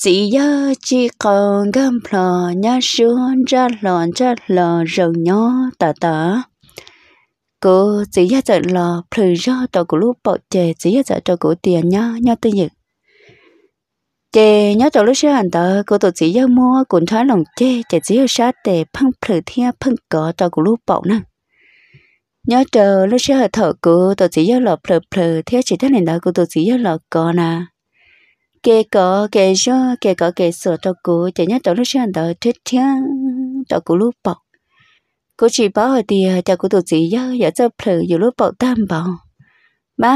chỉ nhớ chỉ còn gầm lò nhá xuống ra lò ra lò rừng nhó tà tà cô chỉ nhớ giờ lò phơi ra tàu của lúc bỏ chè chỉ nhớ giờ tàu của tiền nhá nhá tư nhật chè nhớ tàu lúc xưa anh ta cô tàu chỉ nhớ mua cuốn thái lòng chè chè chỉ nhớ sát để phăng phơi thia phăng cỏ tàu của lúc bỏ nè nhớ chờ lúc xưa thở cô tổ chỉ nhớ lò phơi phơi thia chỉ thế này đó cô tổ chỉ nhớ lò cỏ nè kể có kể gió kể có kể sổ tao cố chỉ nhớ tao lúc sáng tao thích thia tao cố lúc bọc cố chỉ bảo ở thì tao cố tụt chỉ nhớ giờ cho phở dù lúc bọc tam bọc ba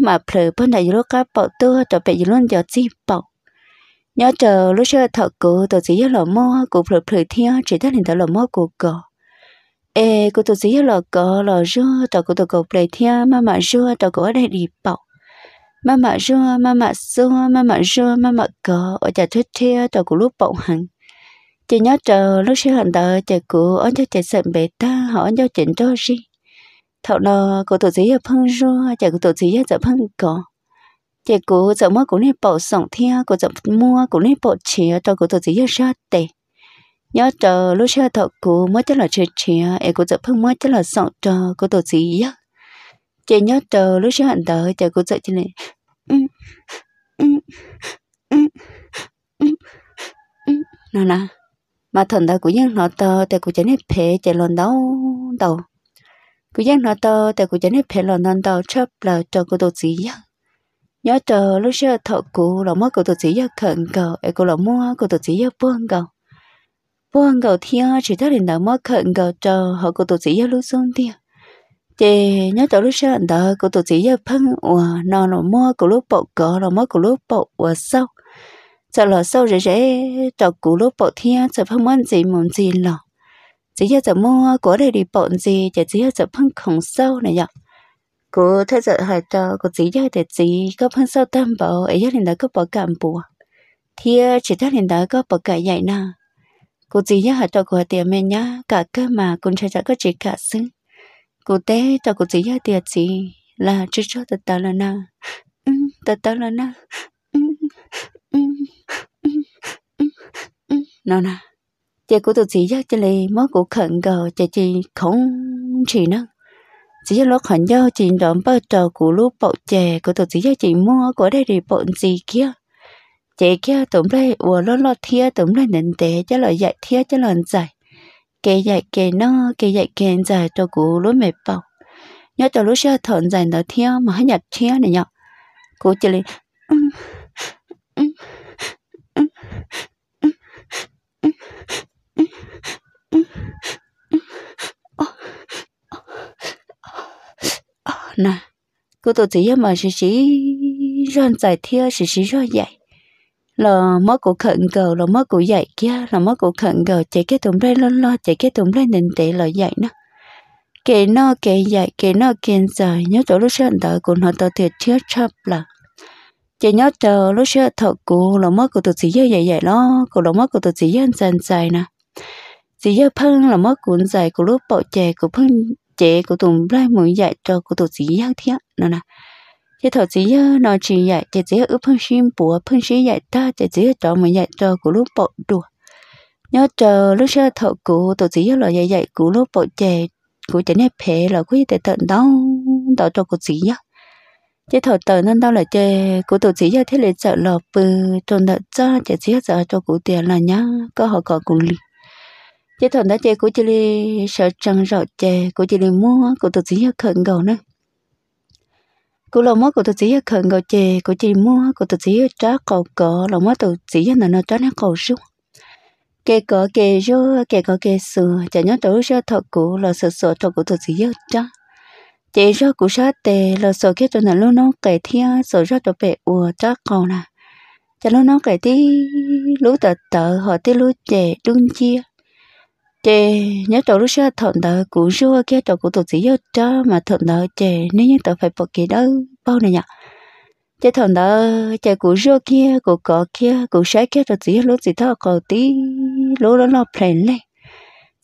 mà phở bên này dù lúc cá bọc tua tao bẹ dù lúc giờ chỉ bọc nhớ chờ lúc sáng tao cố tàu chỉ nhớ lò mò cố phở phở thia chỉ thấy hình tao lò mò cố cỏ ê cố tụt chỉ nhớ lò cỏ lò rưa tao cố tụt cố phở thia mà mà rưa tao cố ở đây đi bọc mà mà rua mà mà xua mà mà rua mà mà cờ ở chợ thuyết thia tàu của lúc bỗng hẳn chị nhớ chờ lúc xưa hẳn đời chị của ấn cho chị sợn bề ta họ ấn cho chuyện cho gì thọ nọ của tổ sĩ ở phân rua chị của tổ sĩ ở chợ phân cờ chị của chợ mua của nên bỏ sòng thia của chợ mua của nên bỏ chìa tàu của tổ sĩ ở ra tệ nhớ chờ lúc xưa thọ cụ mới chắc là chìa chìa em cụ chợ phân mới chắc là sòng chờ cụ tổ chí chị nhớ chờ lúc xưa hẳn đời chị cụ chợ chị nó là mà thần ta cũng dân nó tơ tại cũng chẳng hết phê chạy lòn đâu đầu, cũng dân nó tơ tại cũng chẳng hết phê lòn non đầu, chấp là cho cô đồ gì vậy nhớ chờ lúc xưa thợ cụ là mất cô đồ gì vậy khẩn cầu ai cô là mua cô đồ gì vậy buông cầu buông cầu thiên chỉ thấy đến mất khẩn cầu chờ họ cô đồ gì vậy lúc xuống thiên chị nhớ chỗ lúc xưa anh ta cô tổ chỉ giờ phân và nó nó mua của lúc bộ cỏ nó mua của lúc bộ và sâu sợ là sâu rồi dễ cho của lúc bộ thiên sợ phân muốn gì muốn gì lò chỉ giờ sợ mua của đây đi bộ gì chỉ giờ giờ phân không sâu này vậy cô thấy sợ hỏi cho cô chỉ giờ để chỉ có phân sâu tam bộ ấy giờ đến đó có bỏ cảm bùa thì chỉ thấy đến đó có bỏ cả dạy nè cô chỉ giờ hỏi cho cô tiền mình nhá cả cơ mà cũng sẽ chắc có chỉ cả xứng cụ tế tao cụ chỉ nhớ tiệt gì là chưa ừ, ừ, ừ, cho tao tờ là na tao tờ là na nó na chị cụ tụi chỉ nhớ cho lì mối cụ khẩn gờ chị chị không chỉ nó chỉ cho lúc hẳn do chị đón bắt trò cụ lúc bộ chè của tụi chỉ cho chị mua của đây thì bọn gì kia chị kia tụm đây ủa lo lo thia tụm đây nên tế cho lời dạy thia cho lời dạy kể dạy kể nó kể dạy kể giải cho cụ lúa mệt bảo nhớ cho lúa sơ thọn giải nó theo mà hãy nhặt theo này nhở cụ chỉ lấy nè cụ tổ chỉ mà chỉ chỉ răn giải theo chỉ chỉ rơi dạy là mất của khẩn cầu là mất của dạy kia là mất của khẩn cầu chạy cái tụm đây lo lo chạy cái tụm đây nên tệ là dạy nó kể nó kể dạy kể nó kiên giờ nhớ chỗ lúc xưa đợi của nó tao thiệt chết chấp là chạy nhớ chờ lúc xưa thọ của là mất của tụi sĩ dạy dạy nó của là mất của tụi sĩ dân dân dài nè sĩ dân phân là mất của dài của lúc bọ trẻ của phân trẻ của tụm đây muốn dạy cho của tụi sĩ dân thiệt nữa nè chỉ thọ chỉ nhớ nó chỉ nhảy chỉ chỉ ước phân xin bùa phân xin nhảy ta chỉ chỉ cho mình nhảy cho của lúc bộ đùa nhớ chờ lúc sơ thợ cụ tổ chỉ nhớ là nhảy nhảy của lúc bộ chè của chỉ này phê là quý để tận đó đó cho của chỉ nhá chỉ thọ tờ nên đó là chè của tổ chỉ nhớ thế là sợ lọp bự trộn đợt cho chỉ chỉ sợ cho cụ tiền là nhá có họ có cụ lý chỉ thọ đã chè của chỉ sợ chẳng rõ chè của chỉ mua của tổ chỉ nhớ khẩn cầu nữa cô lo mất cô tự chỉ khẩn cô chè cô chỉ mua cô tự chỉ trả cậu cỡ lo mất tự chỉ là nó trả nó cầu xuống kể cỡ kể rô kể cỡ kể sửa chả nhớ tới rô thọ cũ lo sợ sợ thọ cũ tự chỉ trả chị rô cũ sợ tệ lo sợ khi tôi là lúc nó kể thia sợ rô tôi bẹ ùa trả cầu nè chả lúc nó kể tí lú tờ tờ họ tí lú chè đun chia chè nhớ tổ lúc xưa thọn đó cũ xưa kia tổ cũ tổ chỉ yêu cho mà thọn đó chè nếu như tổ phải bật cái đâu bao này nhở chè thọn đó chè cũ xưa kia cũ cỏ kia cũ sái kia tổ chỉ lúc chỉ thọ cỏ tí lúc đó nó phèn lên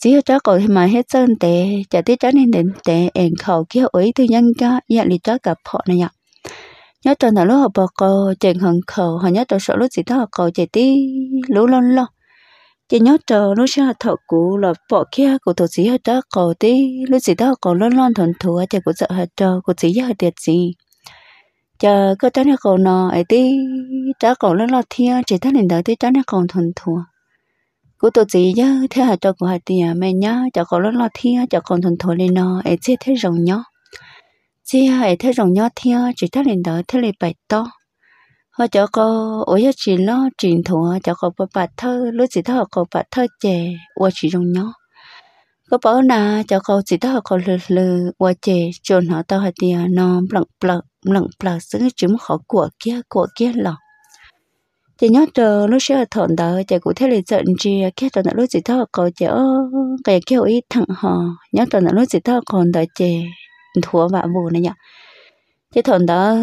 chỉ yêu cho cậu mà hết sơn tệ chả tí cho nên đến tệ ăn khẩu kia ấy tư nhân cho nhận lý cho gặp họ này nhở nhớ tổ nào lúc họ bỏ cậu chè hằng khẩu họ nhớ tổ sợ lúc chỉ thọ cậu chè tí lúc lon lon chỉ nhớ chờ lúc xưa thọ cũ là bỏ kia của tổ sĩ hết đó cổ tí lúc gì đó cổ lon lon thuần thua chỉ của sợ hết trò của sĩ hết tiệt gì chờ có trái này cổ nọ ấy tí trái cổ lon lon thia chỉ thấy nền đời tí trái này còn thuần thua của tổ sĩ nhớ thế hết trò của hai tiệt à, mẹ nhớ chờ cổ lon lon thia chờ còn thuần thua lên nọ ấy chỉ thấy rồng nhó chỉ ấy thấy rồng nhó thia chỉ thấy nền đời thấy lệ bạch to họ cho cô ở nhà chỉ nó truyền thụ cho cô bà bà thơ lúc chỉ thơ cô bà thơ chè qua chỉ trong nhỏ cô bảo là cho cô chỉ thơ cô lừ lừ qua chè cho nó tao hạt tiền nó lặng lặng lặng lặng xứng chúng họ của kia của kia lọ chỉ nhớ chờ lúc xưa thọn đó chỉ cụ thể là giận chi kia tao lúc chỉ thơ cô chè cái kia ý thằng họ nhớ tao lúc chỉ thơ còn đó chè thua và buồn này nhở thế thằng đó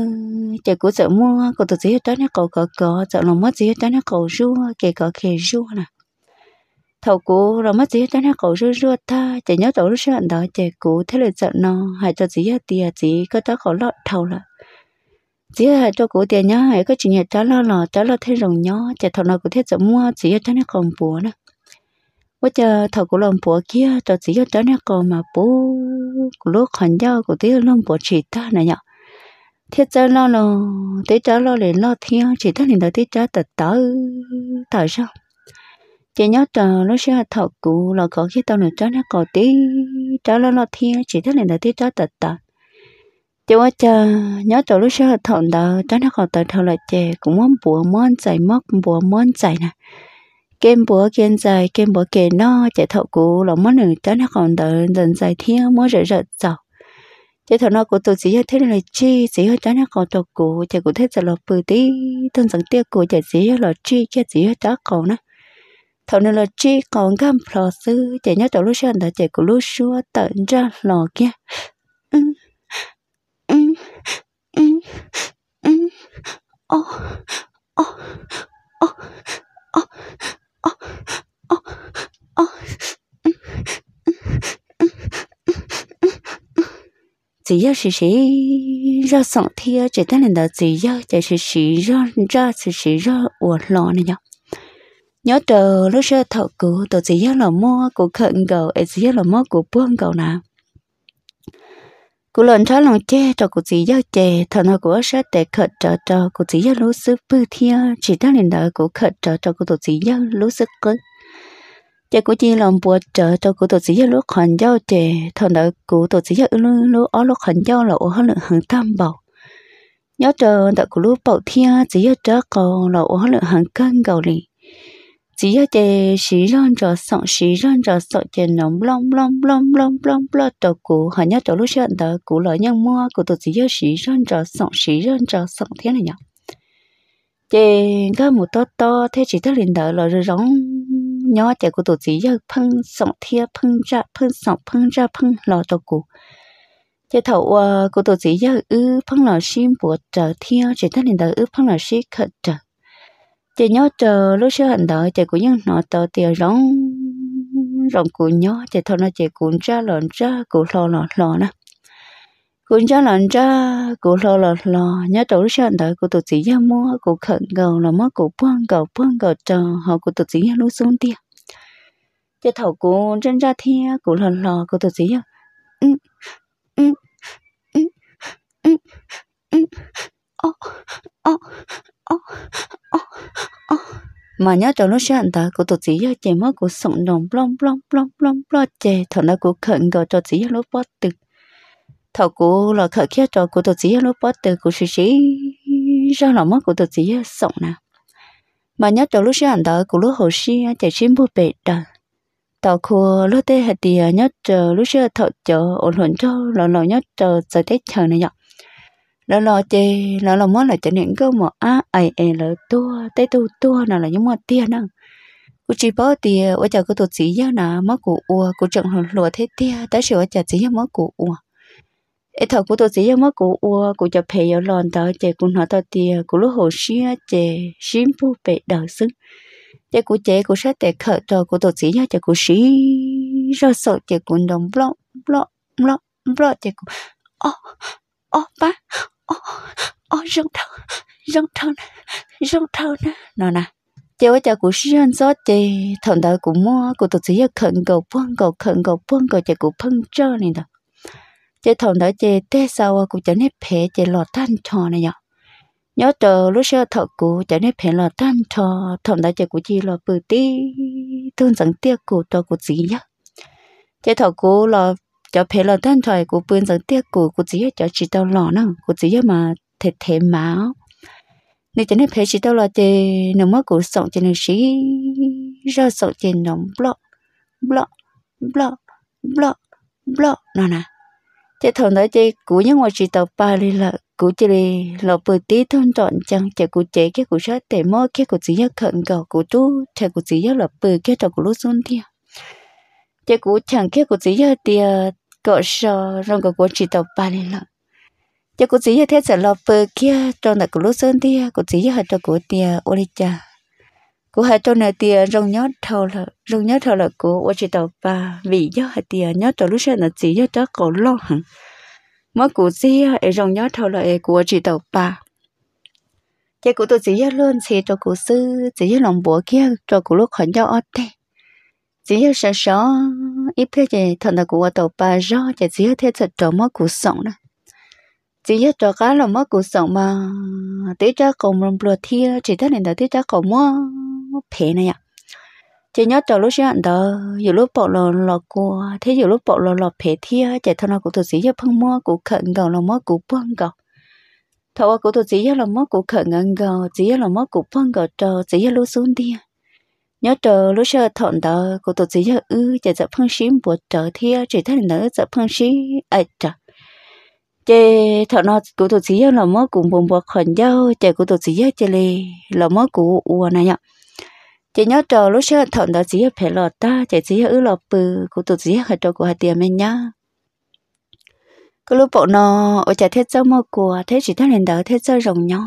chạy cố sợ mua cổ tự gì hết đó nhá cổ cổ cổ sợ lòng mất gì hết đó nhá cổ ru kề cổ kề ru nè thầu cố lòng mất gì hết đó nhá cổ ru ru ta chạy nhớ tổ ru anh đó chạy cố thế là sợ nó hại cho gì hết tiền gì có tao cổ lọt thầu là chỉ hại cho cổ tiền nhá hại có chuyện nhà trái lo lò trái lo thế rồng nhó chạy thầu nào cũng thế sợ mua chỉ hết đó nhá còn bùa nè bây giờ thầu của lòng búa kia cho chỉ hết đó nhá còn mà bố lúc hành giao của tí lòng búa chỉ ta này nhở thiết cho nó nó thế cho nó để nó thiếu chỉ thấy nhìn thấy thế cho tật tớ tại sao chỉ nhớ chờ nó sẽ thọ cụ là có khi tao nữa cho nó có tí cho nó nó thiếu chỉ thấy nhìn thấy thế cho tật tớ chỉ quá chờ nhớ chờ lúc sẽ thọ đó cho nó có tật thọ là chè cũng muốn bùa muốn chạy mất bùa muốn chạy nè kem bùa kem dài kem bùa kem no chạy thọ cụ là món nữa cho nó còn đợi dần dài thiếu muốn rửa rửa chọc thế thằng nó của tôi chỉ hơi thế là chi chỉ hơi trái nó còn tôi cụ chỉ cũng thấy là bự tí thân rằng tiếc cụ chỉ chỉ là chi chỉ chỉ hơi trái còn nữa thằng nó là chi còn gam lò sư chỉ nhớ tàu lúc xưa là chỉ cũng lúc xưa tận ra lò kia ừ 只要是谁热送贴，只当领导只要就是谁热热是谁热我 lo này nhở nhớ chờ lúc sơ thọ cũ tổ chỉ nhớ là mua của khẩn cầu ấy chỉ nhớ là mua của buông cầu nào cụ lần trái lòng che cho cụ chỉ nhớ chè thọ nó của sơ tệ khẩn trợ cho cụ chỉ nhớ lúc sư bư thiên chỉ đang liền đợi cụ khẩn trợ cho cụ tổ chỉ nhớ lúc sư cứng chế của chị làm bùa trợ cho cụ tổ chức lúc hòn giao chế thằng đỡ cụ tổ chức lúc lúc ở lúc hòn giao là ở lượng hàng tam bảo nhớ chờ đợi cụ lúc bảo thiên chỉ chờ cầu là ở lượng hàng cân cầu liền chỉ là chế xí rong cho sống xí rong cho sọn chế nóng long long long long long long cho cụ họ nhớ cho lúc chuyện đó cụ lỡ nhân mua cụ tổ chức xí rong cho sống xí rong cho sống thế này nhở chế cái một to to thế chỉ tới liền đợi là rồi rong nhỏ trẻ của tổ chỉ giờ phân sóng thia phân ra phân sóng phân ra phân lò tổ cụ chế thầu uh, ờ, của tổ chỉ giờ ư phân lò xin bộ trở thia chỉ tất nhiên đời ư phân lò xin khờ trở chế nhỏ trở lúc xưa hẳn đời trẻ của những nó tờ tiền rong rong của nhỏ trẻ thầu nó trẻ cuốn ra lòn ra của lò lò lò nè cũng cho lần ra cụ lo lo lo nhớ tổ sản đời cụ tổ chỉ ra mua cụ khẩn cầu là mất cụ quan cầu quan cầu chờ họ cụ tổ chỉ ra lối xuống tiền chế thầu cụ chân ra thia cụ lo lo cụ tổ chỉ ra mà nhớ tổ lúc sản đời cụ tổ chỉ ra chế mất cụ sống đồng blong blong blong blong blong chế thằng đó cụ khẩn cầu tổ chỉ ra lối bắt được thảo cô là khởi kia cho cô thật gì lúc bắt từ của sư sĩ ra là mất của thật gì sống nè mà nhớ trò lúc sáng đó của lúc hồ xí chạy xin bố bệ đó tàu cô lúc tê hạt thì nhớ trò lúc sáng thọ cho ổn hồn cho là lo nhớ trò giờ tết chờ này nhở là lo chê là lo mất là cho nên cơ mà á ai ai e, là tua tê tu tua nào là những mà tiền năng cô chỉ bảo thì ở ờ, chợ cô thật gì nhá nà mất của u của chẳng hồ lúa thế tia tới ở chợ gì mất của u ấy thầu của tôi sẽ giống mất của ua của chụp hình giáo lòn đó chị cũng họ tôi tiền của lúc hồ xí chị xím bu bể đầu xứng chị của chị của sát tệ khởi đầu của tôi sẽ nhớ chị của xí ra sợ chị cũng đồng blog blog blog blog chị của, ô ô ba ô ô rong thâu rong thâu rong thâu nè nó nè chị ơi chị của xí ăn gió chị thằng đó cũng mua của tôi sẽ nhớ khẩn cầu buông cầu khẩn cầu buông cầu chị của phăng trơ nè đó chị thằng đó chị tê sau cô trở nên phê chị lọt tan trò này nhở nhớ chờ lúc xưa thợ cô trở nên phê lọt tan trò thằng đó chị cũng chỉ là bự tí thương rằng tiếc cô cho cô gì nhá chị thợ cô là cho phê lọt tan trò cô bự rằng tiếc cụ cụ gì cho chỉ tao lọ nè cụ gì mà thể thể máu nên cho nên phê chị tao là chị nếu mà cô sống cho nên sĩ ra sống cho nó blog blog blog blog blog nè nè thế thằng đó chơi cú những ngoài chỉ tàu ba đi là cú chỉ đi lọ bự tí thôn chọn chẳng chạy cú chế cái cú sát để mơ cái cú chỉ nhất khẩn cầu cú chú chạy cú chỉ nhất là bự cái trò cú lú xuống thiệt chạy cú chẳng cái cú chỉ nhất thì cọ sờ cái cú chỉ tàu ba đi là chạy cú chỉ nhất thế là lọ bự kia trong là cú lú xuống thiệt cú chỉ nhất trong cú tiệt ô đi cha cú hai tôi này tia rong nhót thầu là rong nhót thầu là cú ở chỉ tàu và vì do hai tia nhót tàu lúc sáng là chỉ do đó cổ lo hẳn mỗi cú gì ở rong nhót thầu là cú ở chỉ tàu và cái cú tôi chỉ nhớ luôn chỉ cho cú sư chỉ nhớ lòng bố kia cho cú lúc khẩn cho ót thế chỉ nhớ sợ sợ ít thế thì thằng là cú ở tàu và do chỉ nhớ thế thật cho mỗi cú sống đó chỉ nhớ cho cá là mất cuộc sống mà tí cho cổ mồm bùa thia chỉ thế này là tí cho cổ mua phê này ạ chỉ nhớ trò lúc xưa đó dù lúc bỏ lò lò cua thế dù lúc bỏ lò lò phê thì chạy thằng nào cũng tự sĩ cho phân mua cũng khẩn gầu là mua cũng phân gầu thọ cũng tự sĩ là mua cũng khẩn ngang gầu cho là mua cũng phân cho trò cho lúc xuống đi nhớ trò lúc xưa thọn đó cũng tự sĩ cho ư chạy chạy phân xí bộ trò thì chỉ thằng nữa chạy phân xí ai trò chế thọ nó của tôi chỉ là mớ cũng bùng bột khẩn dâu chế của tôi chỉ là lì là mớ của uo này nhở chị nhớ trò lúc xưa thọn đó chỉ phải lọt ta chỉ chỉ ở lọt bự của tụt chỉ ở trò của hai tiền mình nhá cứ lúc bọn nó ở chả thế cháu mơ của thế chỉ thế nên đó thế cháu rồng nhau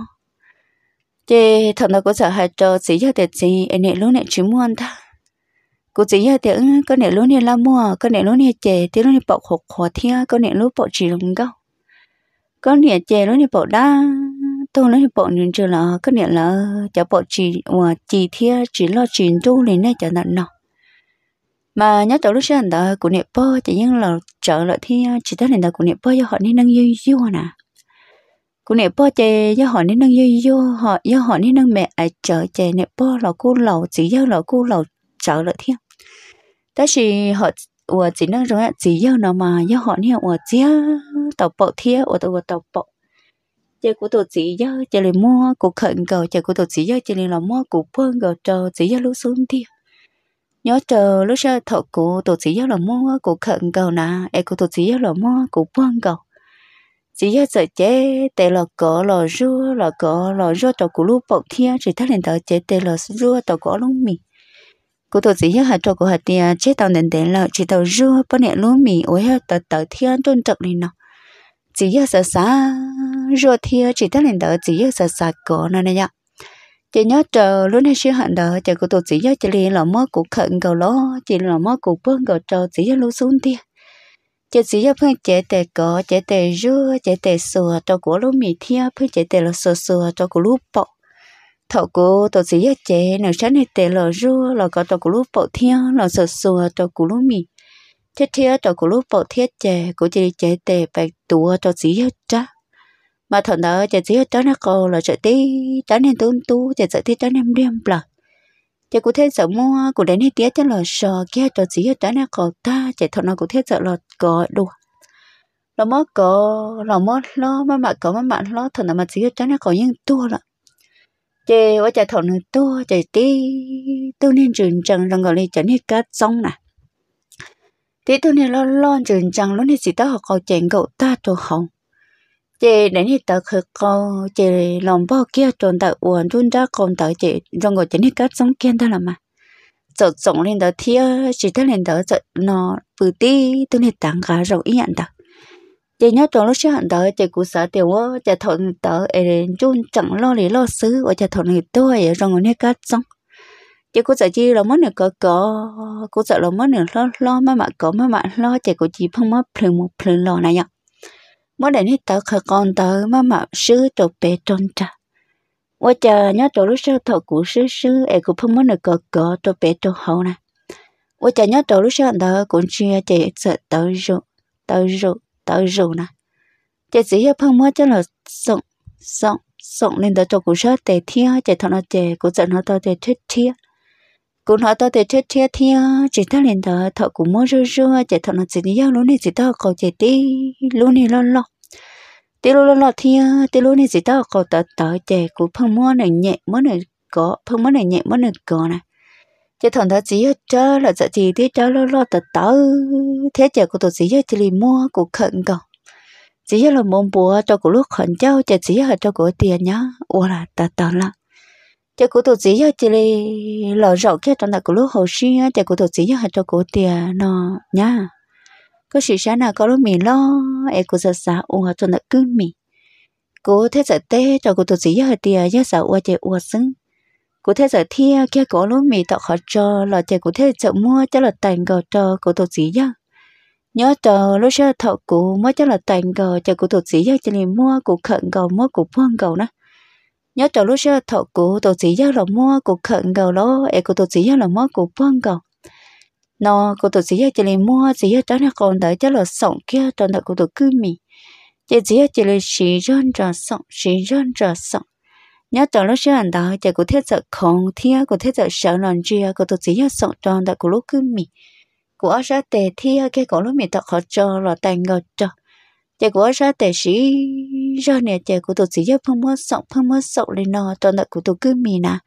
chị thọn đó có sợ hai trò chỉ cho tiền gì em này lúc này chỉ mua ta cũng chỉ cho tiền có này lúc này là mua có này lúc này chè thì lúc này bộ khổ khổ thiên có này lúc bộ chỉ rồng gâu có này chè lúc này bộ đa tôi nói bộ nhân chưa là ờ, cái niệm là ờ, cho bộ chỉ và ờ, chỉ thia chỉ lo chuyện tu này này cho nặng nọ mà nhớ tổ lúc sáng đó của niệm bơ chỉ những là trợ lợi thia chỉ tới này đó của niệm bơ do họ nên nâng yêu yêu nè của niệm bơ chè do họ nên nâng yêu yêu họ do họ nên nâng mẹ ai à, trợ chè niệm bơ là cô lầu chỉ do là cô lầu trợ lợi thia đó thì họ và chỉ nâng rồi chỉ do nó mà do họ nên và chỉ tàu bộ thia và tàu bộ chơi của tổ chỉ do chơi là mua của khẩn cầu chơi của tổ chỉ do chơi là mua của phương cầu trò chỉ do lúc xuống thiên nhớ chờ lúc sau thọ của tổ chỉ do là mua của khẩn cầu nà e của tổ chỉ do là mua của phương cầu chỉ do sợ chế tệ là cỏ là rua là cỏ là rua trò của lúc bọc thiên chỉ thắt lên tờ chế tệ là rua trò cỏ lúc mì cô tổ chỉ hết hạt trò của hạt tiền chế tàu nền đến là chỉ tàu rua bao nẹt lúc mì ối hết tờ tờ thiên trôn trật lên nào chỉ yêu sợ xa rồi thì chỉ tất lên đó chỉ yêu sợ xa có nó này nhá chỉ nhớ chờ lúc này siêu hận đỡ chờ của tôi chỉ nhớ chỉ liền là mơ của khẩn cầu lo chỉ là mơ của bưng cầu trâu chỉ nhớ lúc xuống đi chỉ chỉ nhớ phương chế tè cổ chế tè rưa chế tè sửa cho của lúc mì thia phương chế tè là sửa sửa cho của lúc bọ thọ của tôi chỉ nhớ chế nửa sáng này tè là rưa là có cho của lúc bọ thia là sửa sửa cho của lúc mì thế thế cho cô lúc bộ thiết chè cô chỉ chế tề bạch tua cho dí hết trá mà thằng đó chè dí hết trá nó cô là sợ tí trá nên tôm tu chè sợ tí trá nên đem bạc chè cô thế sợ mua cô đến hết tía cho là sò kia cho dí hết trá nó cô ta chè thằng nào cô thế sợ là có đùa nó mất có nó mất lo mà mà có mà mà lo thằng nào mà dí hết trá nó có những tua lận chè ở chè thằng nó tua chè tí tôi nên trường trần rằng gọi là chè hết cá xong nè thế tôi nè lo lo chừng chẳng lúc nè chỉ tao học câu chuyện cậu ta cho hồng chị đến thì tao khởi câu chị lòng bao kia tròn tại uổng tuôn ra còn tại chị trong người chị này cắt sống kiên ta là mà sợ sống lên đó thiếu chỉ ta lên đó sợ nó bự tí tôi nè tặng cả rồi ý nhận tao chị nhớ trong lúc sáng đó chị cũng sợ tiểu quá chị thọ tới ấy chun chẳng lo lý lo xứ và chị thọ này tôi rồi người này cắt sống chỉ cô sợ chi là mất nửa cỡ cỡ cô sợ là mất nửa lo lo mà mà cỡ mà mà lo chạy cô chỉ không mất phừng một phừng lo này nhở mất đến hết tớ khờ con tớ mà mà sư tổ bề trôn trà ôi chờ nhớ tổ lúc sơ thọ của sư sư ấy cũng không mất nửa cỡ cỡ tổ bề tổ hậu này, ôi chờ nhớ tổ lúc sơ tớ cũng chia chạy sợ tớ rượu tớ rượu tớ rượu này, chạy sĩ hiệp không mất cho là sống sống sống lên tớ cho cụ sơ tề thia chạy thọ nó chạy cụ sợ nó tớ tề thuyết thia cũng họ tôi thì chết chết thì à, chỉ ta liền thở thở cũng mơ rơ rơ chỉ thọ nó chỉ đi giao luôn này chỉ ta cầu chỉ đi luôn này lo lo đi lo lo lo thì đi à, luôn này chỉ ta cầu tớ tớ chỉ cũng phong mua này nhẹ mua này có phong mua này nhẹ mua này có này chỉ thằng đó chỉ chớ là sợ chỉ đi chớ lo lo tớ tớ thế chỉ của tôi chỉ chỉ liền mua của khẩn cầu chỉ là mong bùa cho của lúc khẩn cháu chỉ chỉ là cho của tiền nhá ủa là tớ tớ là cho cụ tổ chỉ chỉ là lỡ rậu kia trong đại cụ lúc hồ sĩ á cho cụ tổ chỉ cho cho cổ tiền nó nhá có sự sáng nào có lúc mì lo ai cụ sợ sợ ủng hạt cho nó cứ mì cố thế sợ tê cho cụ tổ chỉ cho tiền giá sợ ua chơi ua sưng cố thế sợ thia kia cổ lúc mì tạo khó cho là chơi cụ thế sợ mua cho là tành gò cho cụ tổ chỉ cho nhớ cho lúc sau thọ cụ mới cho là tành gò cho cụ tổ chỉ cho cho mua cụ khẩn gò mua cụ phong gò nữa nhớ trò lúc giờ thọ cụ tổ chỉ giao lọ mua cụ khẩn gầu lỗ e cụ tổ chỉ giao lọ mua cụ bông gầu nó cụ tổ chỉ giao chỉ lên mua chỉ giao cho nó còn đợi cho lọ sống kia cho nó cụ tổ cứ mì chỉ chỉ giao chỉ lên xí rơn trò sống xí rơn trò sống nhớ trò lúc anh đó chỉ cụ thiết sợ không thiết cụ thiết sợ sợ lòng chia cụ tổ chỉ giao sống tròn đợi cụ lúc cứ mì cụ ở ra tề thiết cái cụ lúc mì thật khó cho lọ tàn ngọt cho chạy của ra tệ sĩ ra nè chạy của tổ sĩ giáo phong mất sọng phong mất sọng lên nọ toàn đại của tôi cứ mì nà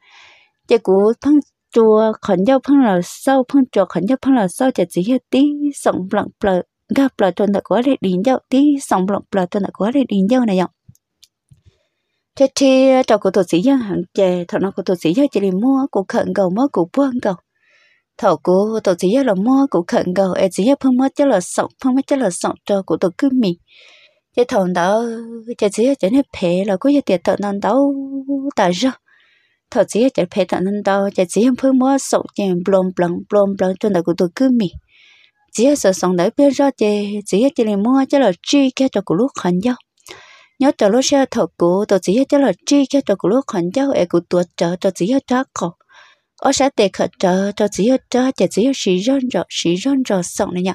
chạy của phong chùa khẩn giáo phong là sau phong chùa khẩn giáo phong là sau chạy sĩ hết tí sọng lặng bờ gặp là toàn đại của lại đến giáo tí sọng lặng bờ toàn đại của lại đến giáo này dòng thế thì trò của tổ sĩ giáo hàng chè thằng nó của tổ sĩ giáo chỉ mua của khẩn cầu mua của buông cầu thầu cô tổ chỉ là mua cụ khẩn gầu em chỉ phong mất cho là sống phong mất cho là sống cho của tổ cứ mì cái thằng đó chế chỉ chế nên phê là cô giờ tiệt thằng nào đâu ta sao thầu chỉ chỉ phê thằng nào đâu chế chỉ phong mua sống tiền blong blong blong blong cho là của tổ cứ mì chỉ sợ sống đấy biết rõ chế chỉ chỉ là mua cho là chi cái cho của lúc khẩn giao nhớ cho lúc xe thầu cụ tổ chỉ cho là chi cái cho của lúc khẩn giao em cũng tuột cho cho chỉ cho khó ở sẽ tệ khờ trờ trờ chỉ hết trờ chỉ chỉ hết xí rơn rờ xí rơn này nhở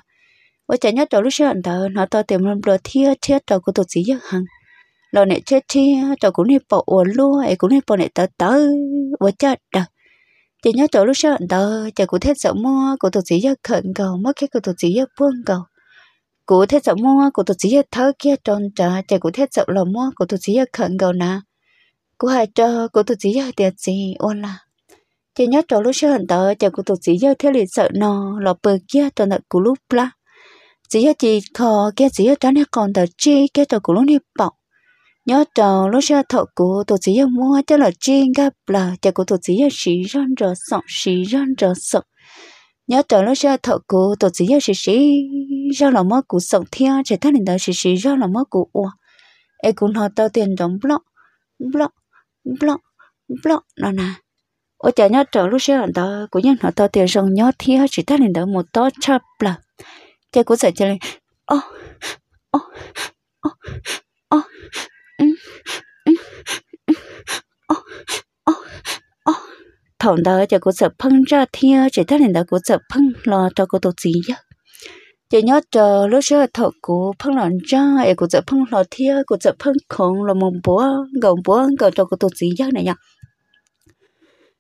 ở chả nhất trò lúc xưa đó nó to tìm lắm đồ thia thia trò của tổ chỉ hết hằng lo này chết thia trò cũng đi bỏ luôn ấy cũng đi bỏ này tớ tớ ở chỉ nhớ trò lúc xưa đó chả cũng thế sợ mua của tổ chỉ hết khẩn cầu mất cái của tổ chỉ hết buông cầu của thế sợ mua của tổ chỉ hết thơ kia tròn trà chả cũng thế sợ lo mua tổ chỉ hết khẩn cầu nà của hai trò của tổ chỉ hết tiệt gì ôn là chỉ nhớ cho lúc xưa hận tớ chả cụ tổ chỉ giờ theo liền sợ nó lọ bờ kia trò nợ cụ lúc la chỉ giờ chỉ khó kia chỉ giờ trán còn tớ chi kia trò cụ lúc đi bỏ nhớ cho lúc xưa thợ cụ tổ chỉ giờ mua cho là chi gặp là chả cụ tổ chỉ giờ xí răn rò sọng xí răn rò sọng nhớ cho lúc xưa thợ cụ tổ chỉ giờ xí xí ra là mất cụ sọng thia chỉ thằng này tớ xí xí ra là mất cụ ua ấy cũng họ tao tiền đóng block block block block nó nè ở chợ nhớ trở lúc xưa hẳn đó của nhân họ to tiền rồng nhớ thì họ chỉ ta lên đó một to chập là chơi cũng sợ chơi lên ô ô ô ô ô ô ô thằng đó chơi cũng sợ phăng ra thì họ chỉ ta lên đó cũng sợ phăng lo cho cô tổ gì nhá chị nhớ chờ lúc xưa thọ của phân lợn ra ấy cũng chợ phân lợn thia cũng chợ phân không là một bữa gồng bữa gồng cho cô tổ gì giác này nhá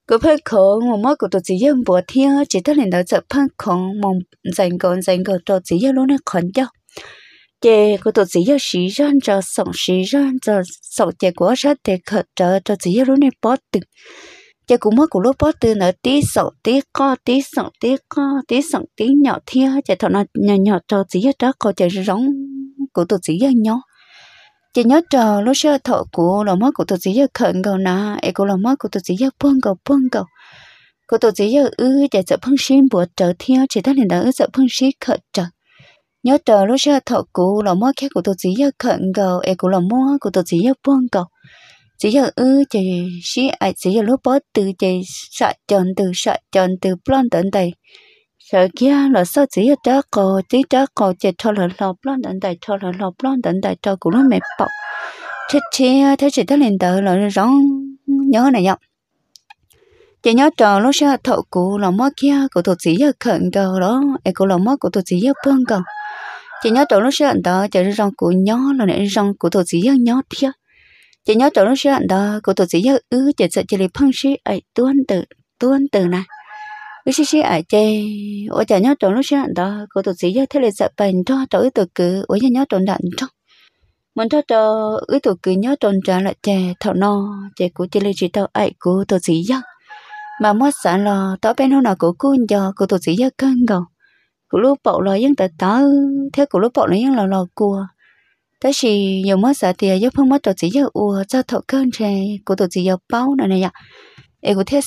个喷口我妈个都只用不听，其他人都只喷口，忙整个整个都只要弄来看掉。这个都只要时间着上时间着上结果啥的可着着只要弄来包的。这个妈个老包的那低手低高低手低高低手低鸟听，这头那鸟鸟着只要着个就是容，个都只要鸟。chỉ nhớ trò lúc xưa thọ của lòng mắt của tôi chỉ giờ khẩn cầu nà ấy của lòng mắt của tôi chỉ giờ buông cầu buông cầu của tôi chỉ giờ ư để sợ phong xin bùa trở theo chỉ ta liền đã ư sợ phong xin khẩn trở nhớ trò lúc xưa thọ của lòng mắt khác của tôi chỉ giờ khẩn cầu ấy của lòng mắt của tôi chỉ giờ buông cầu chỉ giờ ư chỉ ai chỉ giờ lúc bớt từ chỉ sợ chọn từ sợ chọn từ plon tận đây sợ kia là sao chỉ đó có chỉ đó có chỉ cho là lọp lon đần đại cho là lọp lon đần đại cho cũng là mệt bọc chết thế thế chỉ đã lên tới là rong nhớ này nhở chỉ nhớ trò lúc xưa thọ cụ là mất kia của thuộc sĩ giờ khẩn cầu đó ai cũng là mất của thuộc sĩ giờ bưng cầu chỉ nhớ trò lúc xưa đó chỉ rong của nhớ là này rong của thuộc sĩ giờ nhớ thiệt chỉ nhớ trò lúc xưa đó của thuộc sĩ giờ ư chỉ sợ chỉ lấy phăng sĩ ấy tuân từ tuân từ này với xí xí ở chê ở chả nhớ trốn lúc xí lặn đó cô tụt xí giờ thế là sợ bệnh cho cho ư tụt cứ ở nhà nhớ trốn đạn cho muốn cho cho ư tụt cứ nhớ trốn trả lại chè thọ no chè cú chê lên chỉ tao ấy cú tụt xí giờ mà mất sẵn lò tao bên hôm nào cú cô nhờ cô tụt xí giờ cân gầu cú lúc bậu lò yên tờ tớ thế cú lúc bậu nó yên lò lò cua thế thì nhiều mất sợ thì giúp không mất tụt xí giờ ua cho thọ cơn chè cô tụt xí giờ bao này nè ạ em có thế